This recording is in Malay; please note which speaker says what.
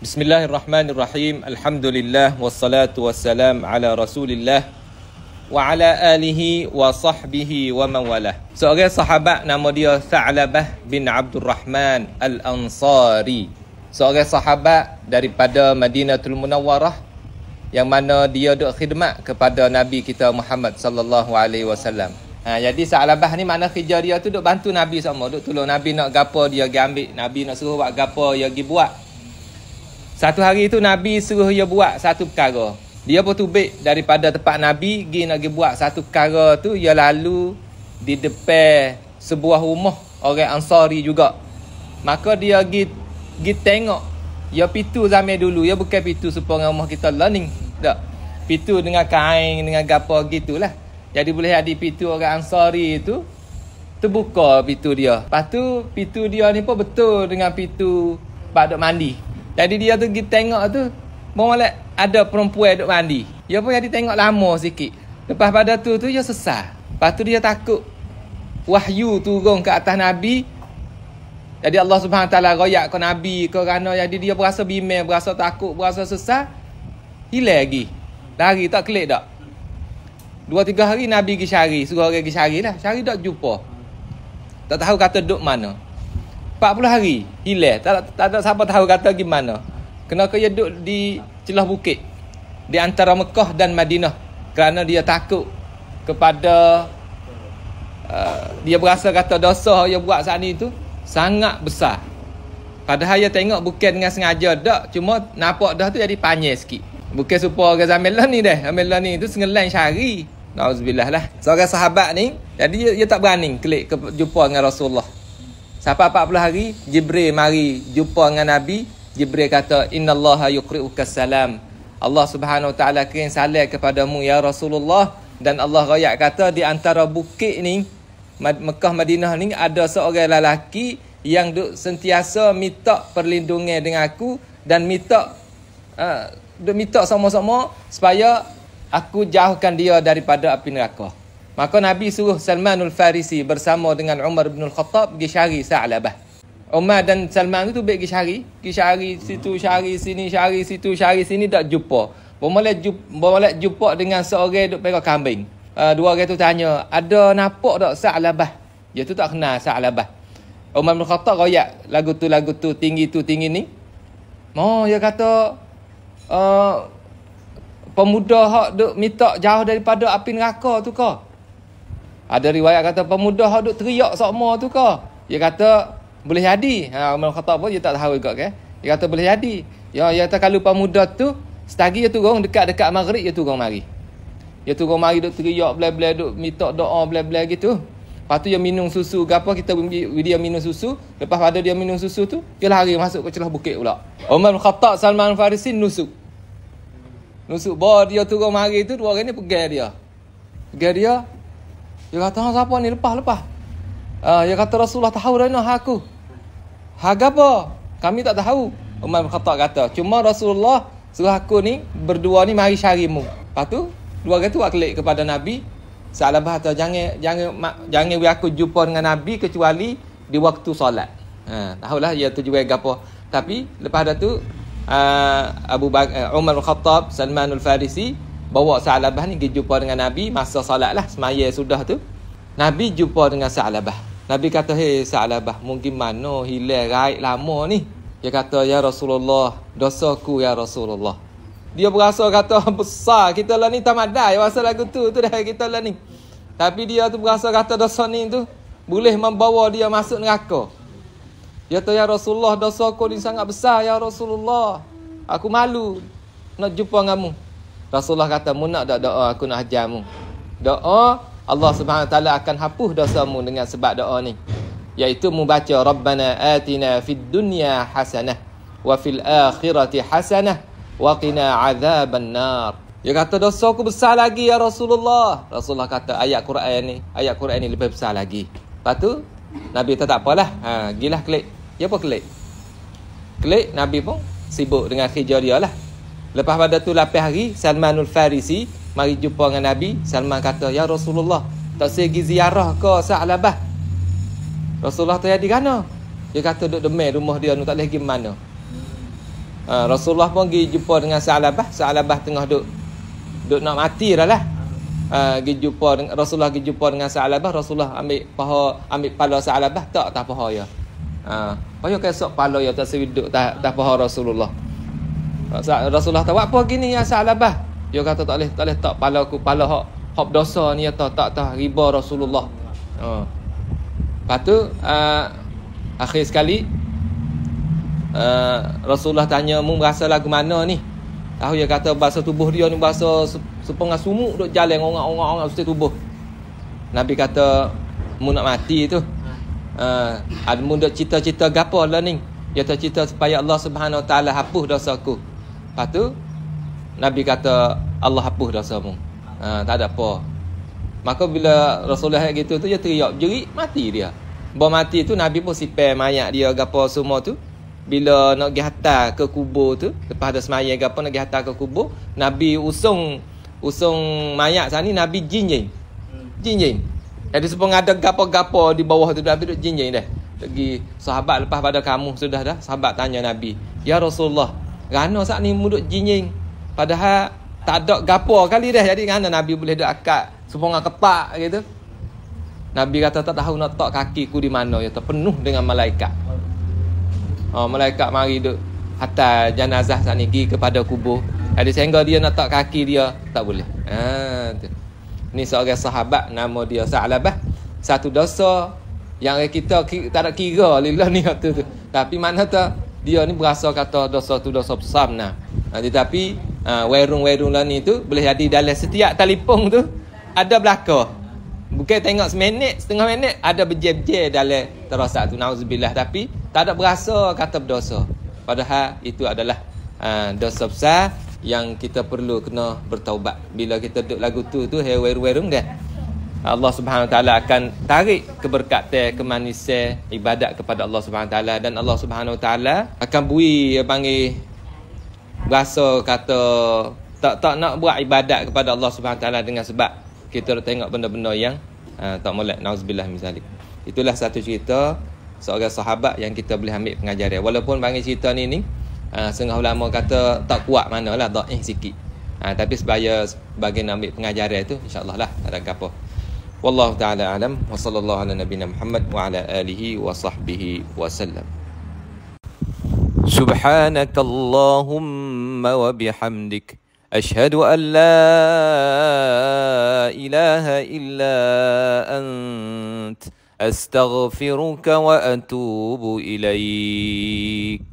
Speaker 1: Bismillahirrahmanirrahim. Alhamdulillah wassalatu wassalam ala Rasulillah wa ala alihi wa sahbihi wa man walah. Seorang so, sahabat nama dia Sa'labah bin Abdul Rahman Al-Ansari. Seorang so, sahabat daripada Madinatul Munawwarah yang mana dia duk khidmat kepada Nabi kita Muhammad sallallahu alaihi wasallam. Ha, jadi Sa'labah ni mana kerja dia tu duk bantu Nabi sama, duk tolong Nabi nak gapo dia pergi ambil, Nabi nak suruh buat gapo dia pergi buat. Satu hari tu Nabi suruh dia buat satu perkara. Dia pun tubik daripada tempat Nabi pergi nak buat satu perkara tu. Dia lalu di depan sebuah rumah orang Ansari juga. Maka dia pergi, pergi tengok. Dia ya pitu zaman dulu. Dia ya bukan pitu sepanjang rumah kita learning. Tak. Pitu dengan kain, dengan gapa gitulah. Jadi boleh ada pitu orang Ansari itu terbuka pitu dia. Lepas tu pitu dia ni pun betul dengan pitu Pak Dok Mandi. Jadi dia tu pergi tengok tu Mualat ada perempuan duduk mandi Dia pun jadi tengok lama sikit Lepas pada tu tu dia sesah Lepas tu dia takut Wahyu turun ke atas Nabi Jadi Allah SWT royak ke Nabi ke kerana Jadi dia berasa bimbing, berasa takut, berasa sesah Hilang lagi Lari tak kelip tak Dua tiga hari Nabi pergi cari Suruh orang pergi cari lah Cari tak jumpa Tak tahu kata duduk mana 40 hari hilang tak, tak ada siapa tahu kata gimana kenapa dia duduk di celah bukit di antara Mekah dan Madinah kerana dia takut kepada uh, dia berasa kata dosa yang dia buat saat ini itu sangat besar padahal dia tengok bukit dengan sengaja tak cuma nampak dah tu jadi panjang sikit bukan serupa Gazamela ni dah Gazamela ni tu sengelan syari Nauzubillah lah Seorang sahabat ni Jadi dia, dia tak berani Klik ke, jumpa dengan Rasulullah Sampai 40 hari Jibril mari jumpa dengan Nabi Jibril kata Inna innallaha yuqri'uka salam Allah Subhanahu wa taala kirim salam kepadamu ya Rasulullah dan Allah Raya kata di antara bukit ni Mekah Madinah ni ada seorang lelaki yang duk sentiasa minta perlindungan dengan aku dan minta uh, duk minta sama-sama supaya aku jauhkan dia daripada api neraka. Uh, Maka Nabi suruh Salmanul Farisi bersama dengan Umar bin Al-Khattab pergi cari Sa'labah. Umar dan Salman itu baik pergi cari. Pergi cari situ, cari sini, cari situ, cari sini tak jumpa. Bermula jumpa, jumpa dengan seorang duk pegang kambing. Uh, dua orang itu tanya, ada nampak tak Sa'labah? Dia itu tak kenal Sa'labah. Umar bin al Khattab royak lagu tu, lagu tu, tinggi tu, tinggi ni. Oh, dia kata, uh, pemuda hak duk minta jauh daripada api neraka tu kau. Ada riwayat kata pemuda hak duk teriak sokmo tu ke? Dia kata boleh jadi. Ha Umar kata apa dia tak tahu juga ke. Kan? Dia kata boleh jadi. Ya dia ya, kata kalau pemuda tu setagi dia turun dekat-dekat maghrib dia turun mari. Dia turun mari duk teriak bla-bla duk minta doa bla-bla gitu. Lepas tu dia minum susu ke apa kita dia minum susu. Lepas pada dia minum susu tu dia lari masuk ke celah bukit pula. Umar Khattab Salman Farisi nusuk. Nusuk bawah dia turun mari tu dua orang ni pegang dia. Pegang dia dia kata, hang siapa ni? Lepas, lepas. Uh, dia kata, Rasulullah tahu dah ni hak aku. Hak apa? Kami tak tahu. Umar bin Khattab kata, cuma Rasulullah suruh aku ni, berdua ni mari syarimu. Lepas tu, dua kata buat klik kepada Nabi. Salah bahasa, jangan jangan mak, jangan biar aku jumpa dengan Nabi kecuali di waktu solat. Ha, tahulah dia tu juga apa. Tapi, lepas tu, uh, Abu Bakar, Umar bin Khattab, Salman al-Farisi, bawa Sa'labah ni pergi jumpa dengan Nabi masa salat lah semaya sudah tu Nabi jumpa dengan Sa'labah Nabi kata hei Sa'labah mungkin mana hilang raik lama ni dia kata ya Rasulullah dosaku ya Rasulullah dia berasa kata besar kita lah ni tamadai masa lagu tu tu dah kita lah ni tapi dia tu berasa kata dosa ni tu boleh membawa dia masuk neraka dia kata ya Rasulullah dosaku ni sangat besar ya Rasulullah aku malu nak jumpa dengan kamu Rasulullah kata mu nak doa aku nak hajar mu. Doa Allah Subhanahu taala akan hapus dosamu dengan sebab doa ni. Yaitu membaca Rabbana atina fid dunya hasanah wa fil akhirati hasanah wa qina azaban nar. Dia kata dosa aku besar lagi ya Rasulullah. Rasulullah kata ayat Quran ni, ayat Quran ni lebih besar lagi. Lepas tu Nabi tak tak apalah. Ha, gilah klik. Ya apa klik? Klik Nabi pun sibuk dengan kerja dia lah. Lepas pada tu lapis hari Salmanul Farisi Mari jumpa dengan Nabi Salman kata Ya Rasulullah Tak saya pergi ziarah ke Sa'alabah Rasulullah tu di mana Dia kata duduk demai rumah dia Nu tak boleh pergi mana uh, Rasulullah pun pergi jumpa dengan Sa'alabah Sa'alabah tengah duduk Duduk nak mati dah lah uh, jumpa, Rasulullah pergi jumpa dengan Sa'alabah Rasulullah ambil paha Ambil ha, pala Sa'alabah Tak tak paha ya uh, Paya kesok pala ya Tak saya duduk tak, tak paha Rasulullah Rasulullah tahu apa gini ya Sa'labah. Dia kata tak boleh tak boleh tak pala aku pala hak hak dosa ni atau ya, tak tak riba Rasulullah. Ha. Lepas tu uh, akhir sekali uh, Rasulullah tanya mu merasa lagu mana ni? Tahu dia kata bahasa tubuh dia ni bahasa sepengah sumuk duk jalan orang-orang-orang mesti tubuh. Nabi kata mu nak mati tu. Ha. Uh, Ada ah, cita-cita gapo lah ni? Dia tercita supaya Allah Subhanahu Taala hapus dosaku. Lepas tu Nabi kata Allah hapus dosamu. Ha, tak ada apa. Maka bila Rasulullah ayat gitu tu dia teriak jerit mati dia. Bom mati tu Nabi pun sipai mayat dia gapo semua tu. Bila nak pergi hantar ke kubur tu, lepas ada semayan gapo nak pergi hantar ke kubur, Nabi usung usung mayat sana Nabi jinjing. Hmm. Jinjing. Jadi sepeng ada gapo-gapo di bawah tu Nabi duk jinjing dah. lagi sahabat lepas pada kamu sudah dah, sahabat tanya Nabi, "Ya Rasulullah, Rana saat ni mulut jinjing. Padahal tak ada gapo kali dah jadi kan Nabi boleh duduk akad sepunga ketak gitu. Nabi kata tak tahu nak tak kaki ku di mana ya terpenuh dengan malaikat. Oh malaikat mari duduk hatta jenazah sat ni kepada kubur. Ada sehingga dia nak tak kaki dia tak boleh. Ha Ni seorang sahabat nama dia Sa'labah. Satu dosa yang kita tak nak kira lillah ni tu tu. Tapi mana tu dia ni berasa kata dosa tu dosa besar benar. Ha, tetapi ha, warung-warung lah ni tu boleh jadi dalam setiap telefon tu ada belaka. Bukan tengok seminit, setengah minit ada berje-je dalam terasa tu nauzubillah tapi tak ada berasa kata berdosa. Padahal itu adalah ha, dosa besar yang kita perlu kena bertaubat. Bila kita duduk lagu tu tu hey warung-warung dia. Allah Subhanahu Wa Taala akan tarik keberkatan, kemanisan ibadat kepada Allah Subhanahu Wa Taala dan Allah Subhanahu Wa Taala akan bui panggil rasa kata tak tak nak buat ibadat kepada Allah Subhanahu Wa Taala dengan sebab kita tengok benda-benda yang uh, tak molek nauzubillah misalik. Itulah satu cerita seorang sahabat yang kita boleh ambil pengajaran. Walaupun panggil cerita ni ni uh, setengah ulama kata tak kuat manalah dhaif sikit. Uh, tapi sebaya sebagai nak ambil pengajaran tu insyaallah lah tak ada -apa. والله تعالى أعلم وصلى الله على نبينا محمد وعلى آله وصحبه وسلم سبحانك اللهم وبحمدك أشهد أن لا إله إلا أنت أستغفرك وأتوب إليك